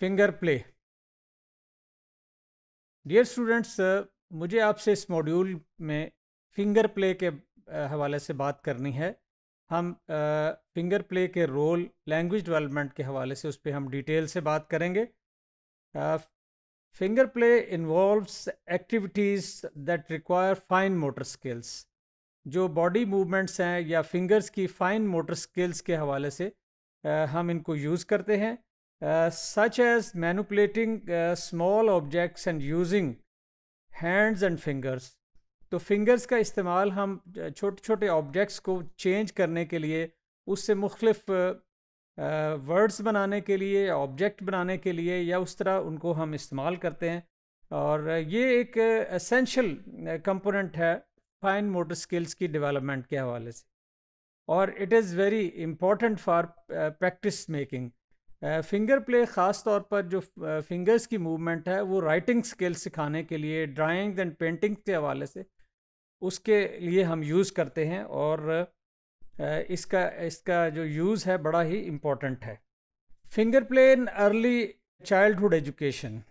finger play dear students मुझे आपसे इस मॉड्यूल में फिंगर प्ले के हवाले से बात करनी है हम फिंगर प्ले के रोल लैंग्वेज डेवलपमेंट के हवाले से उस पर हम डिटेल से बात करेंगे finger play involves activities that require fine motor skills जो बॉडी मूवमेंट्स हैं या फिंगर्स की फ़ाइन मोटर स्किल्स के हवाले से हम इनको यूज़ करते हैं सच uh, such as manipulating uh, small objects and using hands and fingers तो fingers का इस्तेमाल हम uh, छोटे छोटे objects को change करने के लिए उससे मुख्तफ वर्ड्स uh, बनाने के लिए ऑब्जेक्ट बनाने के लिए या उस तरह उनको हम इस्तेमाल करते हैं और ये एक असेंशल कंपोनेंट है फाइन मोटर स्किल्स की डेवलपमेंट के हवाले से और it is very important for practice making finger play ख़ास तौर पर जो फिंगर्स की मूवमेंट है वो राइटिंग स्किल सिखाने के लिए ड्राइंग एंड पेंटिंग के हवाले से उसके लिए हम यूज़ करते हैं और इसका इसका जो यूज़ है बड़ा ही इम्पॉर्टेंट है finger play in early childhood education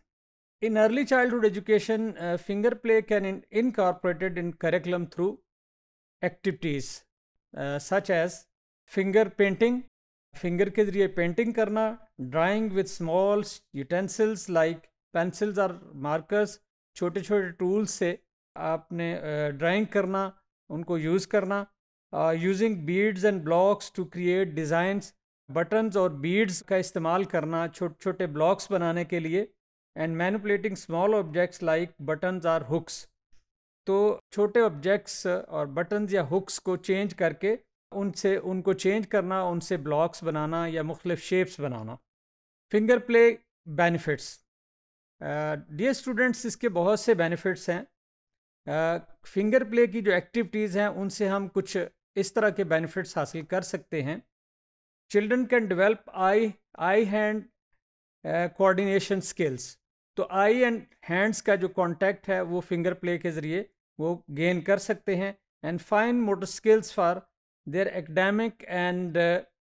in early childhood education finger play can in incorporated in curriculum through activities such as finger painting finger के जरिए पेंटिंग करना drawing with small utensils like pencils और markers छोटे छोटे tools से आपने drawing करना उनको यूज़ करना using beads and blocks to create designs buttons और बीड्स का इस्तेमाल करना छोटे छोटे ब्लॉक्स बनाने के लिए and manipulating small objects like buttons or hooks तो छोटे ऑब्जेक्ट्स और बटन्स या हुक्स को चेंज करके उनसे उनको चेंज करना उनसे ब्लॉक्स बनाना या मुख्तफ शेप्स बनाना finger play benefits dear students इसके बहुत से बेनिफिट्स हैं फिंगर प्ले की जो एक्टिविटीज़ हैं उनसे हम कुछ इस तरह के बेनिफिट्स हासिल कर सकते हैं children can develop eye eye hand coordination skills तो आई एंड हैंड्स का जो कांटेक्ट है वो फिंगर प्ले के ज़रिए वो गेन कर सकते हैं and fine motor skills for their academic and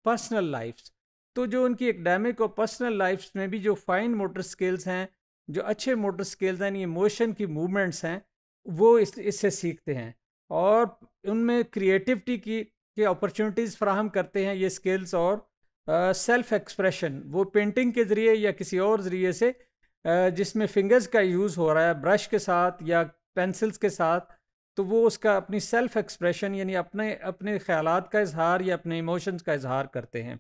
personal lifes तो जो उनकी एकेडमिक और पर्सनल लाइफ्स में भी जो फाइन मोटर स्किल्स हैं जो अच्छे मोटर स्किल्स हैं ये मोशन की मूवमेंट्स हैं वो इस इससे सीखते हैं और उनमें क्रिएटिविटी की के अपॉर्चुनिटीज़ फ्राहम करते हैं ये स्किल्स और सेल्फ uh, एक्सप्रेशन वो पेंटिंग के ज़रिए या किसी और ज़रिए से uh, जिसमें फिंगर्स का यूज़ हो रहा है ब्रश के साथ या पेंसिल्स के साथ तो वो उसका अपनी सेल्फ एक्सप्रेशन यानी अपने अपने ख्याल का इजहार या अपने इमोशंस का इजहार करते हैं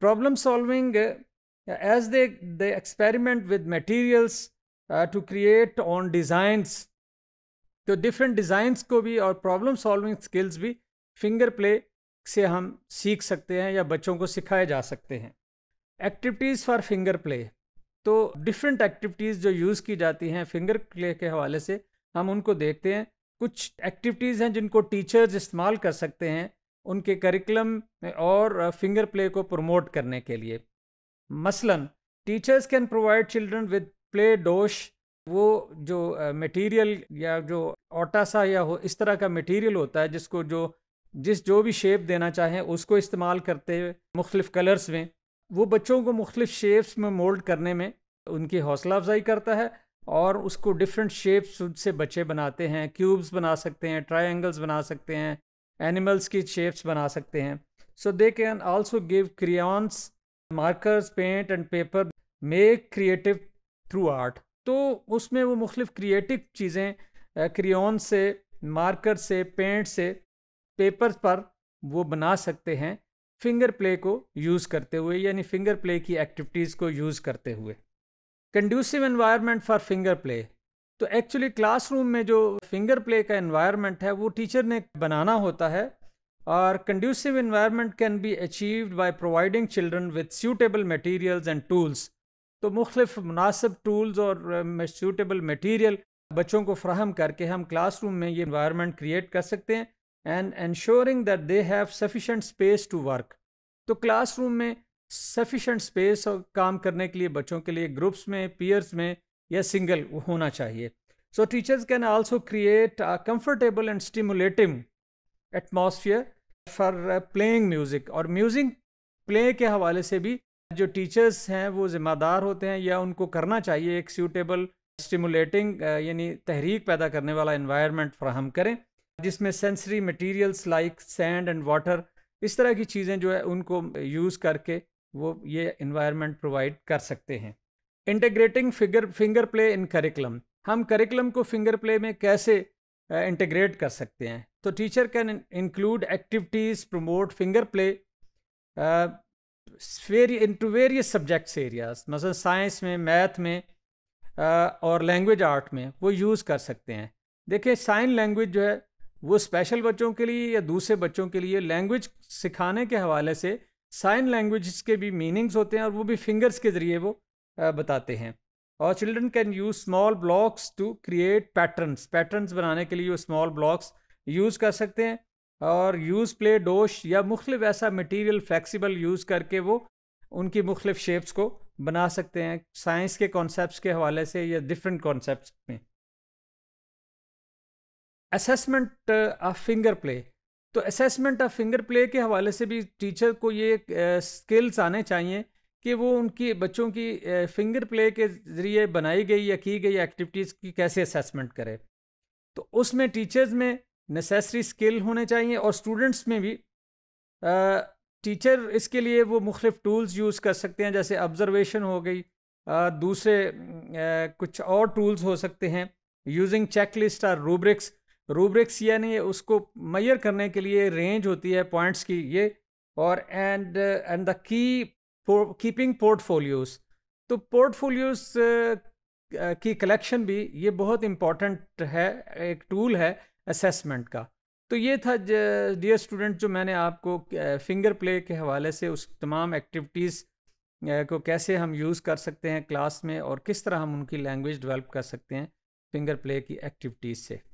problem solving as they they experiment with materials to create on designs तो डिफरेंट डिज़ाइंस को भी और प्रॉब्लम सॉल्विंग स्किल्स भी फिंगर प्ले से हम सीख सकते हैं या बच्चों को सिखाए जा सकते हैं एक्टिविटीज़ फॉर फिंगर प्ले तो डिफरेंट एक्टिविटीज़ जो यूज़ की जाती हैं फिंगर प्ले के हवाले से हम उनको देखते हैं कुछ एक्टिविटीज़ हैं जिनको टीचर्स इस्तेमाल कर सकते हैं उनके करिकुलम और फिंगर प्ले को प्रमोट करने के लिए मसलन teachers can provide children with play dough वो जो मटेरियल या जो ओटासा या हो इस तरह का मटेरियल होता है जिसको जो जिस जो भी शेप देना चाहें उसको इस्तेमाल करते हुए मुख्तफ कलर्स में वो बच्चों को मुख्तफ शेप्स में मोल्ड करने में उनकी हौसला अफजाई करता है और उसको डिफरेंट शेप्स से बच्चे बनाते हैं क्यूब्स बना सकते हैं ट्राइंगल्स बना सकते हैं एनिमल्स की शेप्स बना सकते हैं so they can also give crayons markers paint and paper make creative through art तो उसमें वो मुख्तफ क्रिएटिव चीज़ें क्रियॉन से मार्कर से पेंट से पेपर पर वो बना सकते हैं फिंगर प्ले को यूज़ करते हुए यानी फिंगर प्ले की एक्टिविटीज़ को यूज़ करते हुए conducive environment for finger play तो एक्चुअली क्लासरूम में जो फिंगर प्ले का इन्वायरमेंट है वो टीचर ने बनाना होता है और conducive environment can be achieved by providing children with suitable materials and tools तो मुख्तफ मुनासिब टूल्स और सूटेबल मटेरियल बच्चों को फ्राहम करके हम क्लासरूम में ये इन्वायरमेंट क्रिएट कर सकते हैं and ensuring that they have sufficient space to work तो क्लासरूम में सफिशेंट स्पेस और काम करने के लिए बच्चों के लिए ग्रुप्स में पीयर्स में या सिंगल होना चाहिए so teachers can also create a comfortable and stimulative atmosphere for playing music और म्यूज़िक प्ले के हवाले से भी जो टीचर्स हैं वो ज़िम्मेदार होते हैं या उनको करना चाहिए एक सूटेबल स्टिमुलेटिंग uh, यानी तहरीक पैदा करने वाला इन्वायरमेंट फ्राहम करें जिसमें sensory materials like sand and water इस तरह की चीज़ें जो है उनको यूज़ करके वो ये इन्वायरमेंट प्रोवाइड कर सकते हैं integrating figure finger play in curriculum हम करिकुलम को फिंगर प्ले में कैसे इंटीग्रेट कर सकते हैं तो teacher can include activities promote finger play into various subjects areas मतलब साइंस में मैथ में uh, और लैंग्वेज आर्ट में वो यूज़ कर सकते हैं देखिए साइन लैंग्वेज जो है वो स्पेशल बच्चों के लिए या दूसरे बच्चों के लिए लैंग्वेज सिखाने के हवाले से साइन लैंग्वेज के भी मीनिंग्स होते हैं और वो भी फिंगर्स के ज़रिए वो बताते हैं और children can use small blocks to create patterns patterns बनाने के लिए वो स्मॉल ब्लॉक्स यूज़ कर सकते हैं और यूज़ प्ले डोश या मुख्तफ ऐसा मटीरियल फ्लैक्सीबल यूज़ करके वो उनकी मुख्तफ शेप्स को बना सकते हैं साइंस के कॉन्सेप्ट के हवाले से या डिफरेंट कॉन्सेप्ट में असेसमेंट ऑफ फिंगर प्ले तो असेसमेंट ऑफ फिंगर प्ले के हवाले से भी टीचर को ये स्किल्स आने चाहिए कि वो उनकी बच्चों की फिंगर प्ले के ज़रिए बनाई गई या की गई एक्टिविटीज़ की कैसे असेसमेंट करे तो उसमें टीचर्स में नेसेसरी स्किल होने चाहिए और स्टूडेंट्स में भी टीचर इसके लिए वो मुख्तफ टूल्स यूज़ कर सकते हैं जैसे ऑब्ज़रवेशन हो गई दूसरे कुछ और टूल्स हो सकते हैं यूजिंग चेक लिस्ट और रूब्रिक्स रूब्रिक्स यानी उसको मैयर करने के लिए रेंज होती है पॉइंट्स की ये और एंड एंड द की कीपिंग पोर्टफोलियोज तो पोर्टफोलियोज की कलेक्शन भी ये बहुत इम्पॉर्टेंट है एक टूल है असेसमेंट का तो ये था डियर स्टूडेंट जो मैंने आपको फिंगर uh, प्ले के हवाले से उस तमाम एक्टिविटीज़ uh, को कैसे हम यूज़ कर सकते हैं क्लास में और किस तरह हम उनकी लैंग्वेज डेवलप कर सकते हैं फिंगर प्ले की एक्टिविटीज़ से